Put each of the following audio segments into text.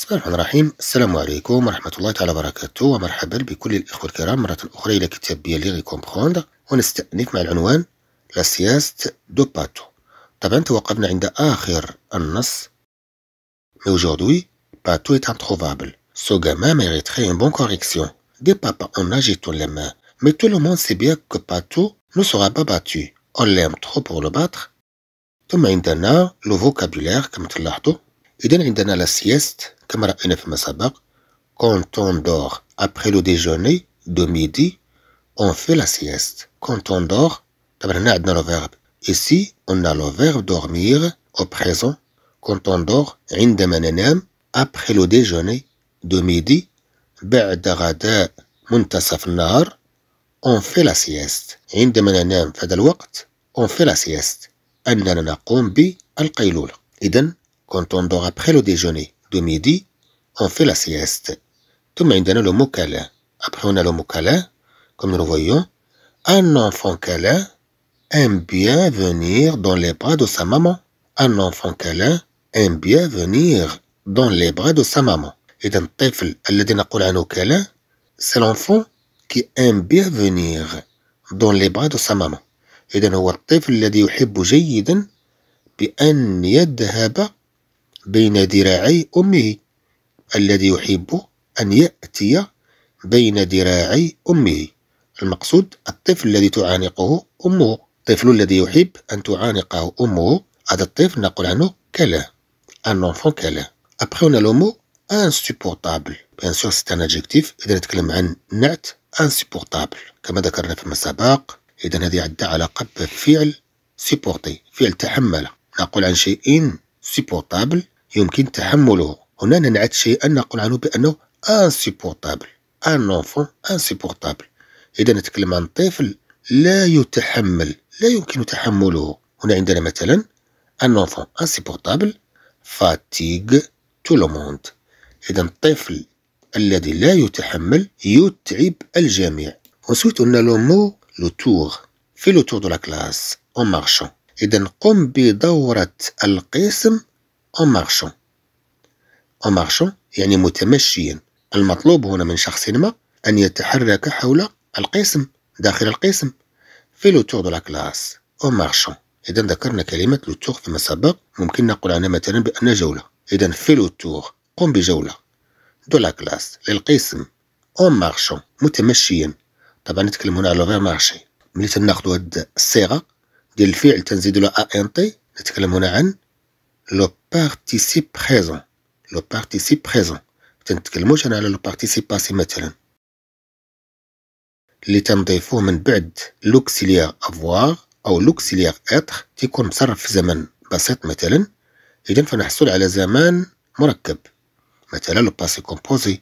بسم الله الرحمن الرحيم السلام عليكم ورحمة الله تعالى وبركاته ومرحبا بكل الإخوة الكرام مرة أخرى إلى كتاب بيليغي كومبخوندر ونستأنف مع العنوان لا سياست دو باتو طبعا توقفنا عند آخر النص مي أوجوردوي باتو إت أنتروفابل سو غاما ميريتخي أن بون كوريكسيون دي بابا أون ناجي ناجيتون لما مي تو لو مون سي بيان كو باتو نو سورا با باتو أون لام تخو بور لو باتر ثم عندنا لو فوكابيلار كما تلاحظوا إذا عندنا لا سياست quand on dort après le déjeuner de midi on fait la sieste quand on dort دابا هنا عندنا لو فيرب ici on a le verbe dormir au présent quand on dort عندما ننام après le déjeuner de midi بعد غداء منتصف النهار on fait la sieste عندما ننام في هذا الوقت on fait la sieste أننا نقوم بالقيلولة إذا quand on dort après le déjeuner de midi, on fait la sieste. Tout maintenant, le mot câlin. Après, on a le mot câlin, comme nous le voyons. Un enfant câlin aime bien venir dans les bras de sa maman. Un enfant câlin aime bien venir dans les bras de sa maman. Et le طفل الذي câlin, c'est l'enfant qui aime bien venir dans les bras de sa maman. Et c'est bien venir dans les bras de sa maman. بين ذراعي أمه الذي يحب أن يأتي بين ذراعي أمه المقصود الطفل الذي تعانقه أمه الطفل الذي يحب أن تعانقه أمه هذا الطفل نقول عنه كلا أن أنفون كلا أبخي هنا لومو le بيان سور سيت ان ادجيكتيف إذا نتكلم عن نعت insupportable كما ذكرنا فيما سبق إذا هذه عندها علاقة بفعل سيبورتي فعل تحمل نقول عن شيء سيبورتابل يمكن تحمله هنا ننعت شيئا نقول عنه بأنه انسيبورتابل ان انفون انسيبورتابل إذا نتكلم عن طفل لا يتحمل لا يمكن تحمله هنا عندنا مثلا ان انفون انسيبورتابل فاتيغ تو لو موند إذا الطفل الذي لا يتحمل يتعب الجميع ونسويت on لو مو لو تور في لو تور دو لا كلاس اون مارشون إذا قم بدورة القسم en marchant en marchant يعني متمشيا المطلوب هنا من شخص ما أن يتحرك حول القسم داخل القسم في لو تور دو لا كلاس او مارشون إذا ذكرنا كلمة لو تور فيما سبق ممكن نقول عنها مثلا بأن جولة إذا في لو تور قم بجولة دو لا كلاس للقسم او مارشون متمشيا طبعا نتكلم هنا على فير مارشي ملي تناخدو هاد الصيغة ديال الفعل تنزيد له أ إن تي نتكلم هنا عن le participe présent, le participe présent. le mot j'ai dans le participe passé, mettez-le. Les temps avoir ou l'auxiliaire être. qui comme Le un le Il est temps le passé composé.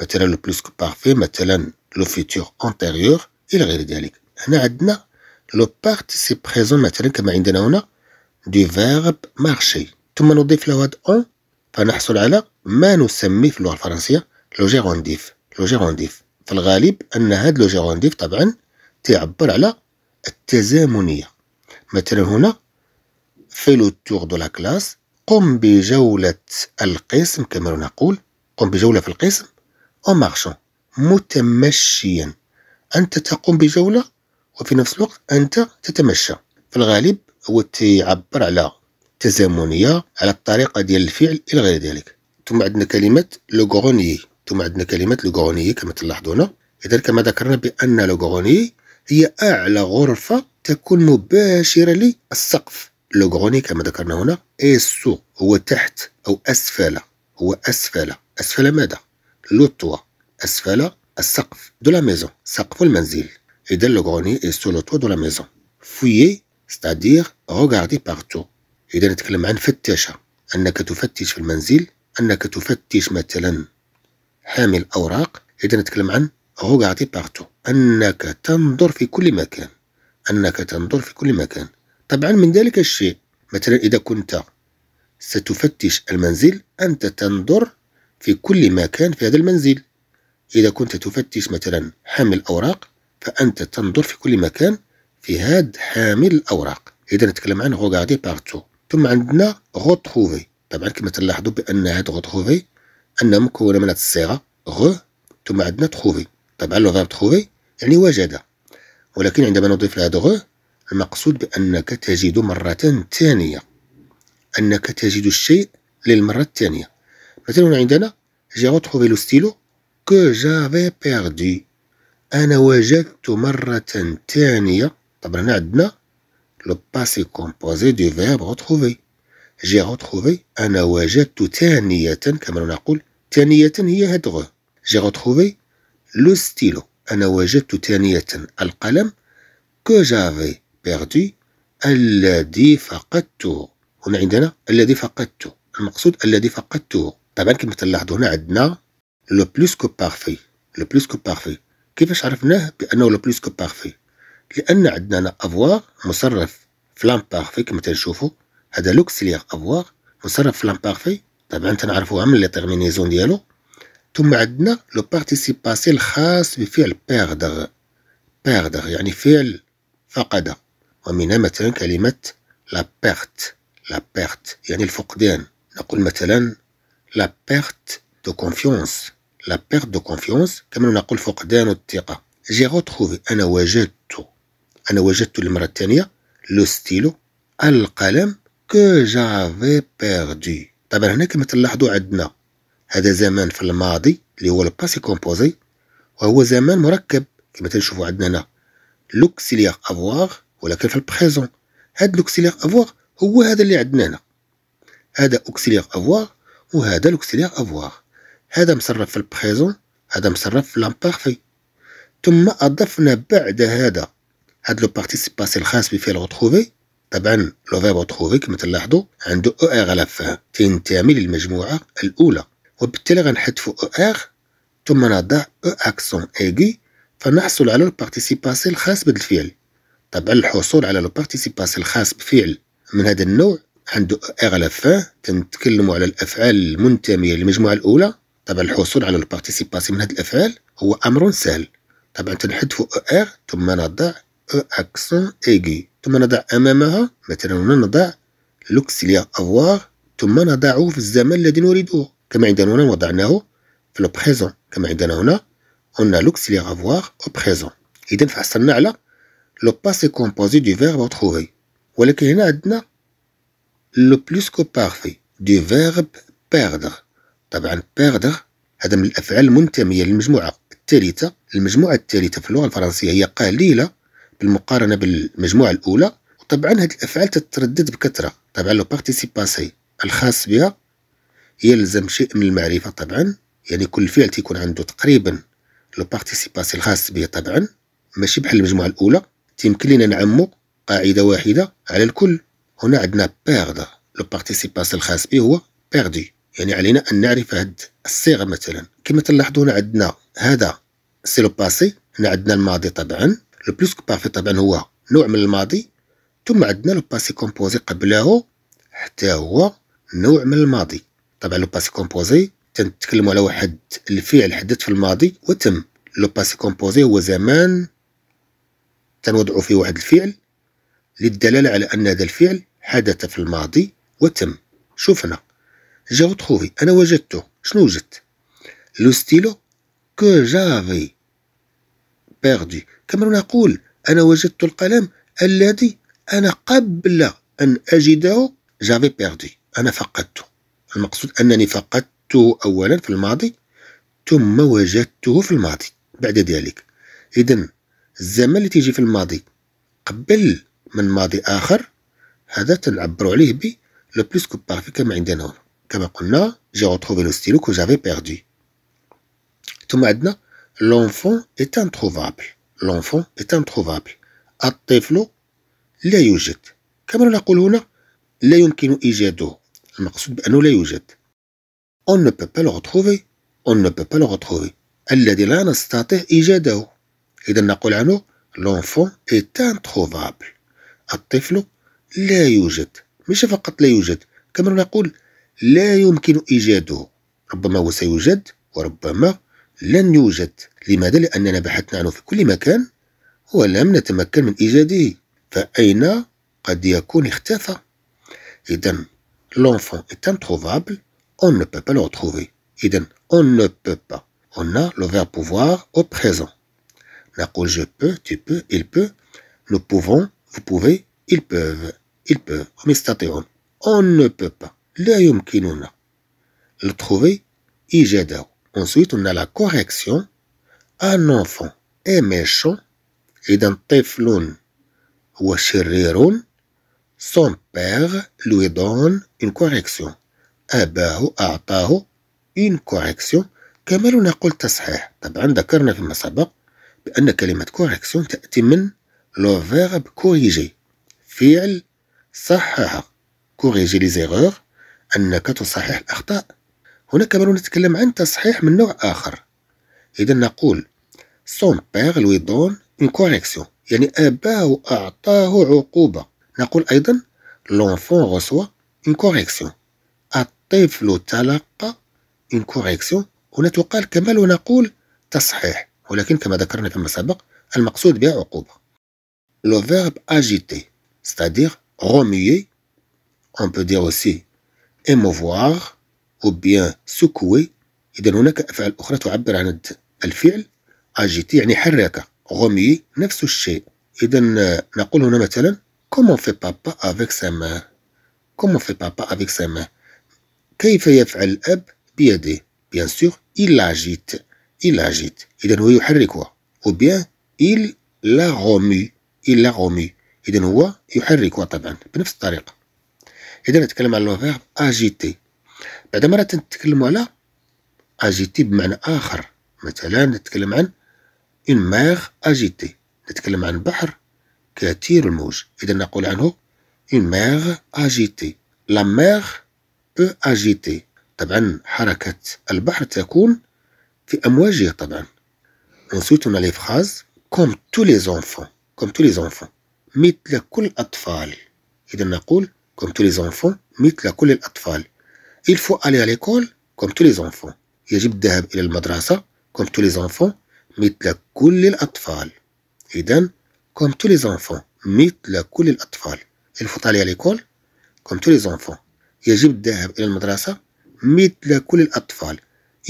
maintenant. le plus que parfait. le futur antérieur et le réel direct. le participe présent, mettez-le comme indiqué dans le verbe marcher. ثم نضيف له هذا أون فنحصل على ما نسميه في اللغة الفرنسية لو جيرونديف لو جيرونديف في الغالب أن هذا جيرونديف طبعا تعبر على التزامنية مثلا هنا في لو تور دو لا كلاس قم بجولة القسم كما نقول قم بجولة في القسم أو مارشون متمشيا أنت تقوم بجولة وفي نفس الوقت أنت تتمشى في الغالب هو تعبر على تزامنيه على الطريقه ديال الفعل الى غير ذلك ثم عندنا كلمه لو غوني ثم عندنا كلمه لو غوني كما تلاحظون اذا كما ذكرنا بان لو غوني هي اعلى غرفه تكون مباشره للسقف لو غوني كما ذكرنا هنا سو هو تحت او اسفل هو اسفل اسفل ماذا لوطوا اسفل السقف دو لا ميزون سقف المنزل اذا لو غوني لو لوطوا دو لا ميزون فويي ستادير روغاردي بارتو إذا نتكلم عن فتاشة أنك تفتش في المنزل أنك تفتش مثلا حامل أوراق إذا نتكلم عن غوغاتي بارتو أنك تنظر في كل مكان أنك تنظر في كل مكان طبعا من ذلك الشيء مثلا إذا كنت ستفتش المنزل أنت تنظر في كل مكان في هذا المنزل إذا كنت تفتش مثلا حامل أوراق فأنت تنظر في كل مكان في هذا حامل الأوراق إذا نتكلم عن غوغادي بارتو ثم عندنا غوتروفي طبعا كما تلاحظوا بان هاد غوتروفي انها مكونه من هاد الصيغه غو ثم عندنا تروفي طبعا لو فيرب تروفي يعني وجد ولكن عندما نضيف لهاد غو المقصود بانك تجد مره ثانيه انك تجد الشيء للمره الثانيه مثلا عندنا جي غوتروفي لو ستيلو كو جافي بيردي انا وجدت مره ثانيه طبعا هنا عندنا le passé composé du verbe retrouver j'ai retrouvé أنا وجدت تانية كما نقول تانية هي هدغو j'ai retrouvé le stylo أنا وجدت تانية القلم que j'avais perdu الذي فقدته هنا عندنا الذي فقدته المقصود الذي فقدته طبعا كما تلاحظوا هنا عندنا لو بلوس كو بارفي لو بلوس كو بارفي كيفاش عرفناه بانه لو بلوس كو بارفي لان عندنا هنا افواغ مصرف في لامبارفي كما تنشوفو هذا لوكسيليغ افواغ مصرف في لامبارفي طبعا تنعرفوها من لي تيرمينيزون ديالو ثم عندنا لو بارتيسيب باسي الخاص بفعل بيردغ بيردغ يعني فعل فقد ومنها مثلا كلمة لا بيرت لا بيرت يعني الفقدان نقول مثلا لا بيرت دو كونفيونس لا بيرت دو كونفيونس كما نقول فقدان الثقة جي غوتخوفي أنا وجدت أنا وجدت للمرة الثانية لو ستيلو القلم كو جافي بيردي طبعا هنا كما تلاحظوا عندنا هذا زمان في الماضي اللي هو الباسي كومبوزي وهو زمان مركب كما تنشوفوا عندنا هنا لوكسيليغ افواغ ولكن في البريزون هاد لوكسيليغ افواغ هو هذا اللي عندنا هنا هذا اوكسيليغ افواغ وهذا لوكسيليغ افواغ هذا مصرف في البريزون هذا مصرف في لامبارفي ثم اضفنا بعد هذا هاد لو باسي الخاص بفعل غتخوفي طبعا لو فيرب غتخوفي كما تلاحظوا عندو او e ار على فاه تنتمي للمجموعه الاولى وبالتالي غنحذفو او e ار ثم نضع او اكسون ايغي فنحصل على لو باسي الخاص بهاد الفعل طبعا الحصول على لو باسي الخاص بفعل من هذا النوع عندو او e ار على فاه تنتكلمو على الافعال المنتميه للمجموعه الاولى طبعا الحصول على لو باسي من هاد الافعال هو امر سهل طبعا تنحذفو او ار ثم نضع اكس EG ثم نضع أمامها مثلا هنا نضع لوكسيليا أفوار ثم نضعه في الزمن الذي نريده كما عندنا هنا وضعناه في لو بريزون كما عندنا هنا قلنا لوكسيليا l'auxiliaire او بريزون إذا فحصلنا على لو باسي كومبوزي دو فيرب retrouvé ولكن هنا عندنا لو بلوس كو بارفي دو فيرب بيردر طبعا بيردر هذا من الأفعال المنتمية للمجموعة الثالثة المجموعة الثالثة في اللغة الفرنسية هي قليلة بالمقارنه بالمجموعه الاولى وطبعا هذه الافعال تتردد بكثره طبعا لو بارتيسيباسي الخاص بها يلزم شيء من المعرفه طبعا يعني كل فعل تيكون عنده تقريبا لو بارتيسيباسي الخاص به طبعا ماشي بحال المجموعه الاولى تيمكن لينا نعمو قاعده واحده على الكل هنا عندنا بيرد لو بارتيسيباسي الخاص به هو بيردي يعني علينا ان نعرف هاد الصيغه مثلا كما تلاحظون هنا عندنا هذا سي لو باسي هنا عندنا الماضي طبعا لو بلوس كو بارفي طبعا هو نوع من الماضي ثم عندنا لو باسي كومبوزي قبله حتى هو نوع من الماضي طبعا لو باسي كومبوزي تنتكلموا على واحد الفعل حدث في الماضي وتم لو باسي كومبوزي هو زمان تنوضعوا فيه واحد الفعل للدلالة على أن هذا الفعل حدث في الماضي وتم شوفنا جا تخوفي أنا وجدته شنو وجدت لو ستيلو كو جافي بيردي كما نقول أنا وجدت القلم الذي أنا قبل أن أجده جافي بيردي أنا فقدته المقصود أنني فقدته أولا في الماضي ثم وجدته في الماضي بعد ذلك إذا الزمن اللي تيجي في الماضي قبل من ماضي آخر هذا تنعبر عليه ب لو بلوس كو بارفي كما عندنا هنا كما قلنا جي روتروفي لو ستيلو كو جافي بيردي ثم عندنا L'enfant est introuvable. L'enfant est introuvable. الطفل لا يوجد. كما نقول هنا لا يمكن إيجاده. المقصود بأنه لا يوجد. On ne peut pas le retrouver. On ne peut pas le retrouver. الذي لا نستطيع إيجاده. إذا نقول عنه l'enfant est introuvable. الطفل لا يوجد. مش فقط لا يوجد. كما نقول لا يمكن إيجاده. ربما هو سيوجد وربما لن يوجد لماذا؟ لأننا بحثنا عنه في كل مكان ولم نتمكن من إيجاده فأين قد يكون اختفى إذن l'enfant est introuvable on ne peut pas le retrouver إذا on ne peut pas on a le verbe pouvoir au présent نقول je peux tu peux il peut nous pouvons vous pouvez ils peuvent ils peuvent هم يستطيعون on ne peut pas لا يمكننا لتروفي إيجاده Ensuite, on a la correction. Un enfant est méchant. إذا طفل هو شرير. Son père lui donne une correction. أباه أعطاه une correction. كما نقول تصحيح. طبعا ذكرنا فيما سبق بأن كلمة correction تأتي من لو فيرب كوريجي فعل صحح كوريجي لي زيغور أنك تصحح الأخطاء هنا كمان نتكلم عن تصحيح من نوع آخر إذا نقول سون بيغ لوي دون اون كوريكسيون يعني أباه أعطاه عقوبة نقول أيضا لونفون غسوا إن كوريكسيون الطفل تلقى إن كوريكسيون هنا تقال كمان ونقول تصحيح ولكن كما ذكرنا فيما سبق المقصود بها عقوبة لو verbe agiter c'est-à-dire remuer on peut dire aussi émouvoir أو بيان سكوي إذا هناك أفعال أخرى تعبر عن الفعل أجيتي يعني حركة غومي نفس الشيء إذا نقول هنا مثلا كومون في بابا افيك سا مان كومون في بابا افيك سا مان كيف يفعل الأب بيده بيان سور إلا جيت إلا جيت إذا هو يحركها أو بيان إل لا غومي إلا غومي إذا هو يحركها طبعا بنفس الطريقة إذا نتكلم عن لو أجيتي بعد مرة نتكلم على اجيتي بمعنى اخر مثلا نتكلم عن اون ماغ اجيتي نتكلم عن بحر كثير الموج اذا نقول عنه اون ماغ اجيتي لا ماغ او اجيتي طبعا حركة البحر تكون في امواجه طبعا Ensuite, on a les phrases comme tous les enfants, comme tous les enfants. مثل كل الأطفال. إذا نقول comme tous les enfants مثل كل الأطفال. il faut aller à l'école comme tous les enfants يجب الذهاب إلى المدرسة comme tous les enfants مثل كل الأطفال إذن comme tous les enfants مثل كل الأطفال il faut aller à l'école comme tous les enfants يجب الذهاب إلى المدرسة مثل كل الأطفال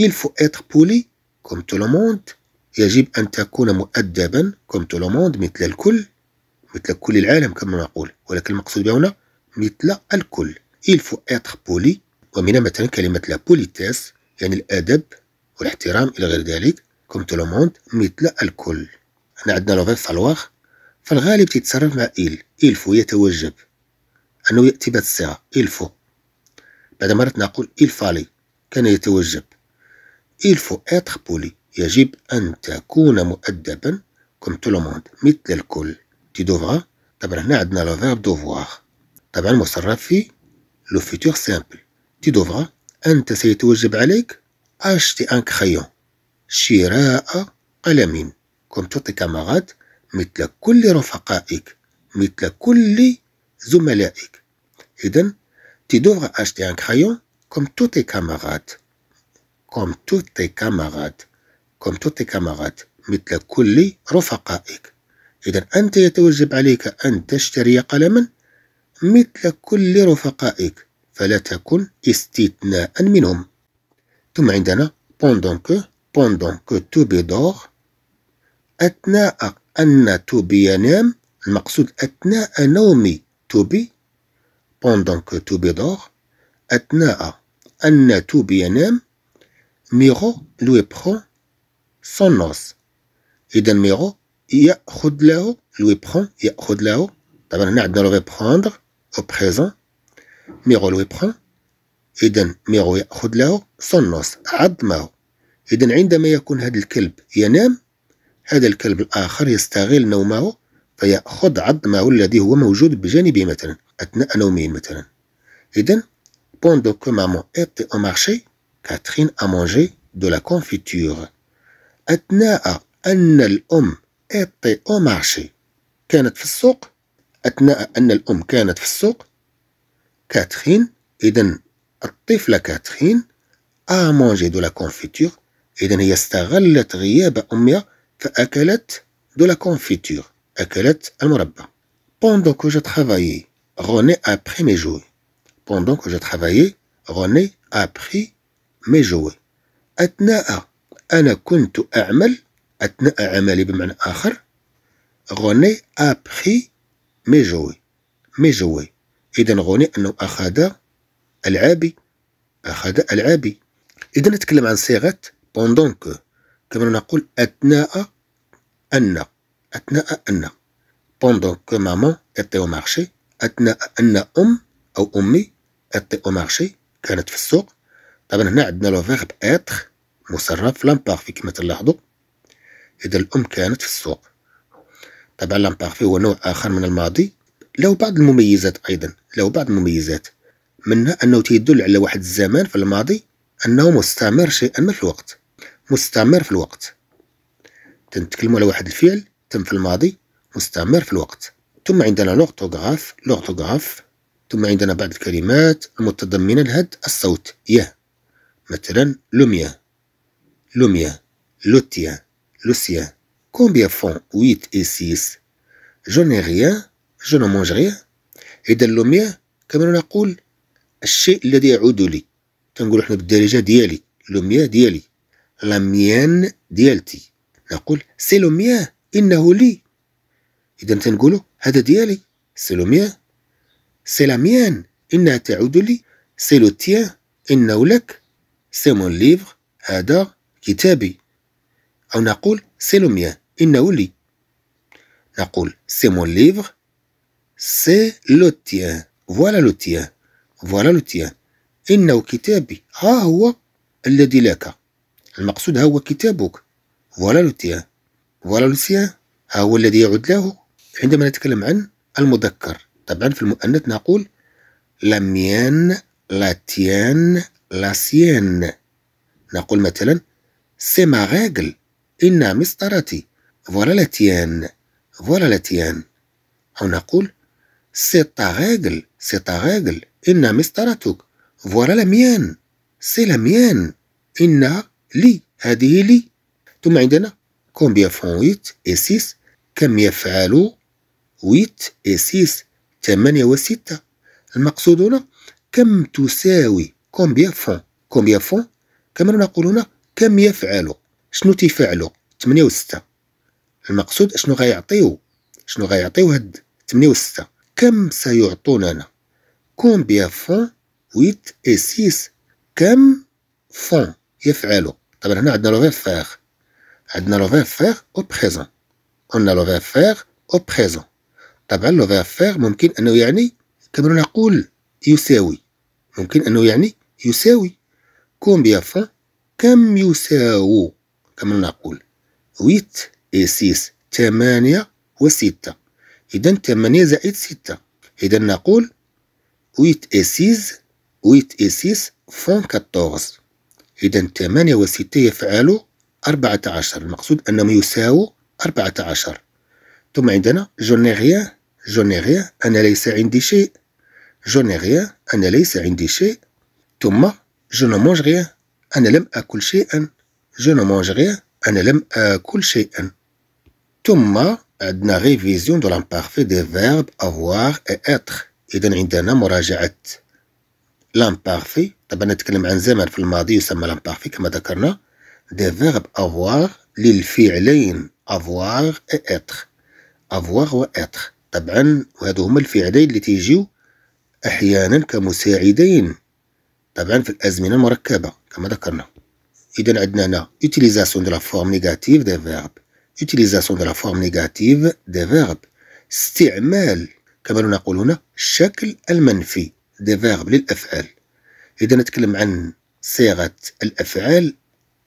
il faut être poli comme tout le monde يجب أن تكون مؤدبا comme tout le monde مثل الكل مثل كل العالم كما نقول ولكن المقصود بها هنا مثل الكل il faut être poli ومن مثلا كلمة لا بوليتيس يعني الأدب والاحترام إلى غير ذلك كوم تو موند مثل الكل حنا عندنا لوفين فالواغ فالغالب تيتصرف مع إل إلفو يتوجب أنه يأتي بهذه الصيغة إلفو بعد مرات نقول إل فالي كان يتوجب إلفو إتر بولي يجب أن تكون مؤدبا كوم تو موند مثل الكل تي دوفغا طبعا هنا عندنا لو فيرب دوفواغ طبعا مصرف في لو فيتور سامبل تي دوفرا انت سيتوجب عليك اشتي ان كخيون شراء قلم كم توتي كامارات مثل كل رفقائك مثل كل زملائك اذن تي دوفرا اشتي ان كخيون كم توتي كامارات كم توتي كامارات كم توتي كامارات مثل كل رفقائك اذن انت يتوجب عليك ان تشتري قلما مثل كل رفقائك فلا تكن استثناء منهم ثم عندنا pendant que pendant que توبي دور أثناء أن توبي ينام المقصود أثناء نوم توبي pendant que توبي دور أثناء أن توبي ينام ميرو لو يبخون صنوس إذا ميرو يأخذ له لو يبخون يأخذ له طبعا هنا عندنا لو ريبخوندر أو بريزون ميغول ويبخون إذن ميغو يأخذ له صنص عظمه إذن عندما يكون هذا الكلب ينام هذا الكلب الآخر يستغل نومه فيأخذ عظمه الذي هو موجود بجانبه مثلا أثناء نومه مثلا إذن pendant que maman أو مارشي كاترين a دو de la أثناء أن الأم était أو مارشي كانت في السوق أثناء أن الأم كانت في السوق كاترين إذن الطفلة كاترين آ مونجي دو لا كونفيتور إذن هي استغلت غياب أمها فأكلت دو لا كونفيتور أكلت المربى بوندو كو جو travaillais, روني أبخي مي جوي بوندو كو جو je روني أبخي مي جوي أثناء أنا كنت أعمل أثناء عملي بمعنى آخر روني أبخي مي جوي مي جوي إذا غني أنه أخذ العابي أخذ العابي إذا نتكلم عن صيغة بوندون كو كما نقول أثناء أن أثناء أن بوندون كو مامون إتي أو مارشي أثناء أن أم أو أمي إتي أو مارشي كانت في السوق طبعا هنا عندنا لو فيرب إتر مصرف في لامبارفي كما تلاحظوا إذا الأم كانت في السوق طبعا لامبارفي هو نوع آخر من الماضي له بعض المميزات أيضا له بعض المميزات منها أنه تيدل على واحد الزمان في الماضي أنه مستمر شيئا ما في الوقت مستمر في الوقت تنتكلموا على واحد الفعل تم في الماضي مستمر في الوقت ثم عندنا لوغتوغراف لوغتوغراف ثم عندنا بعض الكلمات المتضمنة لهد الصوت يا مثلا لوميا لوميا لوتيا لوسيا كومبيا فون ويت اي سيس جوني غيان je ne mange rien. Et dans le mien, كما نقول الشيء الذي يعود لي تنقول احنا بالدارجة ديالي لو ديالي لا ميان ديالتي نقول سي لو إنه لي إذا تنقولوا هذا ديالي سي لو سي لا ميان إنها تعود لي سي لو إنه لك سي مون ليفغ هذا كتابي أو نقول سي لو إنه لي نقول سي مون ليفغ C'est le tien. Voilà le tien. Voilà le tien. إنه كتابي. ها هو الذي لك. المقصود هو كتابك. Voilà le tien. Voilà le sien. ها هو الذي يعود له. عندما نتكلم عن المذكر. طبعا في المؤنث نقول la mienne, la tienne, la sienne. نقول مثلا c'est ma règle. إنها مسطرتي. Voilà la tienne. Voilà la tienne. أو نقول C'est ta règle, c'est ta règle. انها مسطرتك. Voilà la mienne. C'est la mienne. إن لي. هذه لي. ثم عندنا combien font 8 et 6 كم يفعل 8 et 6 8 و 6 المقصود هنا كم تساوي كومبيا فون كومبيا فون كما نقول هنا كم يفعل شنو تيفعلوا 8 و 6 المقصود شنو غيعطيو شنو غيعطيو هاد 8 و 6 كم سيعطوننا كومبيا فون ويت اي سيس كم فون يفعلوا طبعا هنا عندنا لو فيغ عندنا لو فيغ او بريزون عندنا لو فيغ او بريزون طبعا لو فيغ ممكن انه يعني كما نقول يساوي ممكن انه يعني يساوي كومبيا فون كم يساوي كما نقول ويت اي سيس ثمانية وستة إذا تمانية زائد ستة إذا نقول ويت إسيز ويت إسيس فون كاتوغز إذا تمانية وستة يفعلوا أربعة عشر المقصود أنهم يساووا أربعة عشر ثم عندنا جو نيغيا جو نيغيا أنا ليس عندي شيء جو نيغيا أنا ليس عندي شيء ثم جو نو مونج غيا أنا لم أكل شيئا جو نو مونج غيا أنا لم أكل شيئا ثم عندنا ريفيزيون دو لامبارفي دي فيرب افوار اي اتر اذا عندنا مراجعه لامبارفي طبعا نتكلم عن زمن في الماضي يسمى لامبارفي كما ذكرنا دي فيرب افوار للفعلين افوار اي اتر افوار و اتر طبعا وهذو هما الفعلين اللي تيجيو احيانا كمساعدين طبعا في الازمنه المركبه كما ذكرنا اذا عندنا هنا utilisation de la forme négative des verbes utilisation de la forme négative des verbes استعمال كما نقول هنا الشكل المنفي دي فيرب للافعال اذا نتكلم عن صيغه الافعال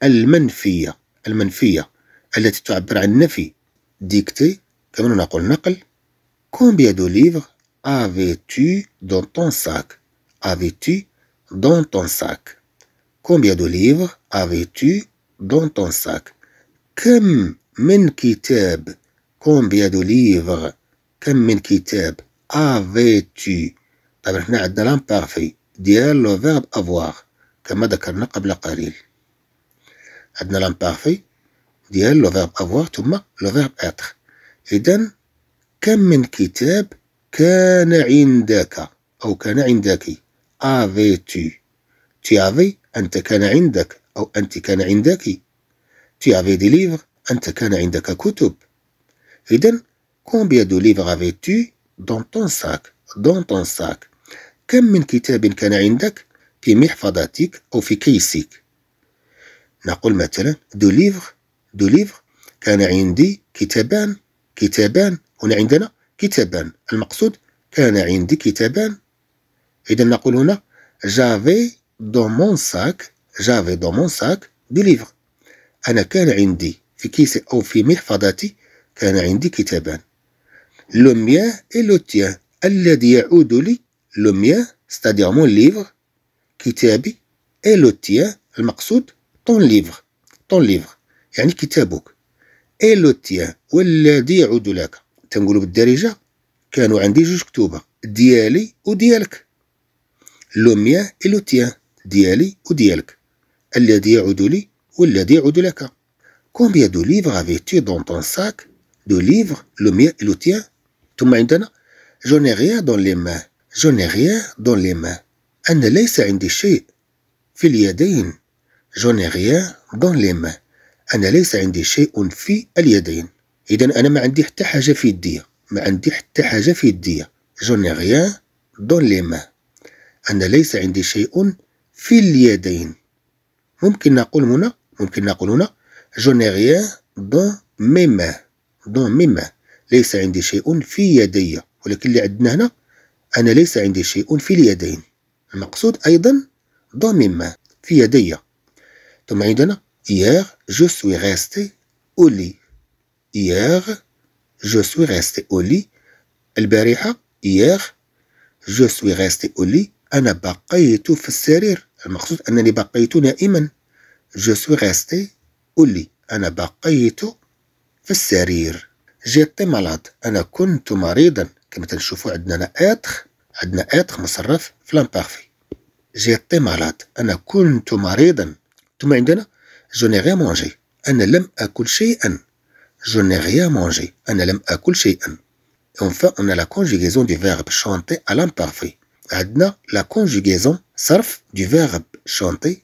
المنفيه المنفيه التي تعبر عن النفي ديكتي كما نقول نقل Combien de livres avais-tu dans ton sac Avais-tu dans ton sac Combien de livres avais-tu dans ton sac من كتاب كومبيا دو ليفغ كم من كتاب افيتي طبعا هنا عندنا لامبارفي ديال لو فيرب افواغ كما ذكرنا قبل قليل عندنا لامبارفي ديال لو فيرب افواغ ثم لو فيرب اتر اذا كم من كتاب كان عندك او كان عندك افيتي تي افي انت كان عندك او انت كان عندك تي افي دي ليفغ أنت كان عندك كتب إذا combien de livres avais-tu dans ton sac dans ton sac كم من كتاب كان عندك في محفظتك أو في كيسك نقول مثلا دو ليفغ دو ليفغ كان عندي كتابان كتابان هنا عندنا كتابان المقصود كان عندي كتابان إذا نقول هنا جافي دو مون ساك جافي دو مون ساك دو ليفغ أنا كان عندي في كيسي أو في محفظتي كان عندي كتابان لوميا إلوتيا الذي يعود لي لوميا ستادير مون ليفغ كتابي إلوتيا المقصود طون ليفغ طون ليفغ يعني كتابك إلوتيا والذي يعود لك تنقولوا بالدارجة كانوا عندي جوج كتوبة ديالي وديالك لوميا إلوتيا ديالي وديالك الذي يعود لي والذي يعود لك combien de livres avais-tu dans ton sac Deux livres, le mien et le tien ثم عندنا Je n'ai rien dans les mains. Je n'ai rien dans les mains. أنا ليس عندي شيء في اليدين. Je n'ai rien dans les mains. أنا ليس عندي شيء في اليدين. إذا أنا ما عندي حتى حاجة في يدي. ما عندي حتى حاجة في يدي. Je n'ai rien dans les mains. أنا ليس عندي شيء في اليدين. ممكن نقول هنا ممكن نقول هنا Je n'ai rien dans mes mains. Dans mes mains. ليس عندي شيء في يدي ولكن اللي عندنا هنا أنا ليس عندي شيء في اليدين المقصود أيضا dans mes mains في يدي ثم عندنا hier je suis resté au lit hier je suis resté au lit البارحة hier je suis resté au lit أنا بقيت في السرير المقصود أنني بقيت نائما je suis resté قولي لي أنا بقيت في السرير جيتي مالاد أنا كنت مريضا كما تنشوفوا عندنا أنا اتخ عندنا اتخ مصرف في لامباغفي جيتي مالاد أنا كنت مريضا ثم عندنا جو نيغي غيان مونجي أنا لم أكل شيئا جو نيغي غيان مونجي أنا لم أكل شيئا Enfin, on a la conjugaison du verbe chanter à l'imparfait. عندنا la conjugaison صرف du verbe chanter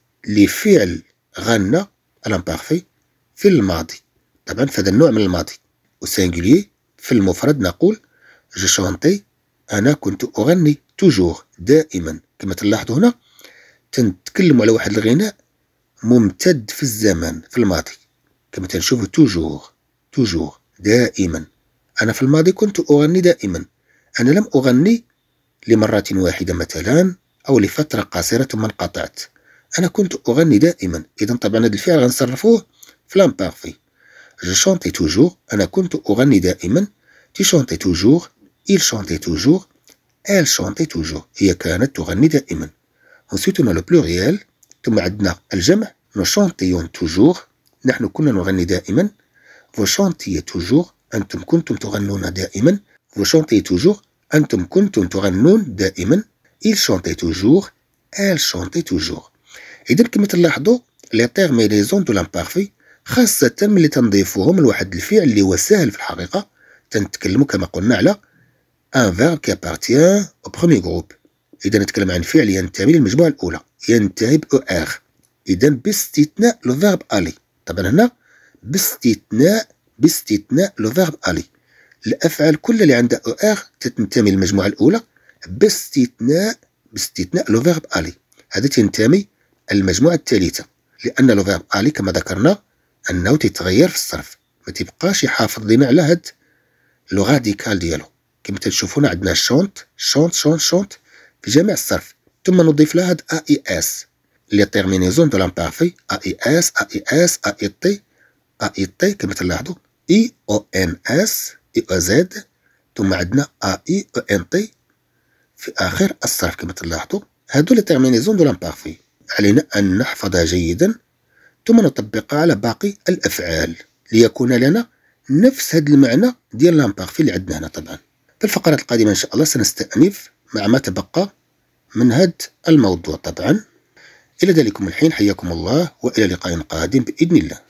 فعل غنى الامبارفي في الماضي طبعا في هذا النوع من الماضي والسينجولي في المفرد نقول جو شونتي انا كنت اغني توجور دائما كما تلاحظوا هنا تنتكلموا على واحد الغناء ممتد في الزمن في الماضي كما تنشوفوا توجور توجور دائما انا في الماضي كنت اغني دائما انا لم اغني لمره واحده مثلا او لفتره قصيره ثم انقطعت أنا كنت أغني دائما إذا طبعا هذا الفعل غنصرفوه في لامبارفي جو شونتي توجور أنا كنت أغني دائما تي شونتي توجور إل شونتي توجور إل شونتي توجور هي كانت تغني دائما Ensuite, on a le pluriel. ثم عندنا الجمع نو شونتيون توجور نحن كنا نغني دائما فو شونتي توجور أنتم كنتم تغنون دائما فو شونتي توجور أنتم كنتم تغنون دائما إل شونتي توجور إل شونتي توجور اذا كما تلاحظوا لي تيرمينيزون دو لامبارفي خاصة ملي تنضيفوهم لواحد الفعل اللي هو ساهل في الحقيقة تنتكلمو كما قلنا على ان فيرب كي ابارتيان او بخومي جروب اذا نتكلم عن فعل ينتمي للمجموعة الأولى ينتهي ب او er. ار اذا باستثناء لو فيرب الي طبعا هنا باستثناء باستثناء لو فيرب الي الافعال كلها اللي عندها او اخ er تنتمي للمجموعه الاولى باستثناء باستثناء لو فيرب الي هذا تنتمي المجموعة الثالثة لأن لوفيرب آلي كما ذكرنا أنه تيتغير في الصرف ما تبقاش يحافظ لنا على هاد لو راديكال ديالو كما تشوفون عندنا شونت شونت شونت شونت في جميع الصرف ثم نضيف لها هاد اي اس لي تيرمينيزون دو لامبارفي اي اس اي اس اي تي اي تي كما تلاحظوا اي او إن اس اي او زد ثم عندنا اي او ان تي في اخر الصرف كما تلاحظوا هادو لي تيرمينيزون دو لامبارفي علينا أن نحفظ جيدا ثم نطبقها على باقي الأفعال ليكون لنا نفس هذا المعنى ديال لامبارفي اللي عندنا هنا طبعا في الفقرات القادمة إن شاء الله سنستأنف مع ما تبقى من هذا الموضوع طبعا إلى ذلكم الحين حياكم الله وإلى لقاء قادم بإذن الله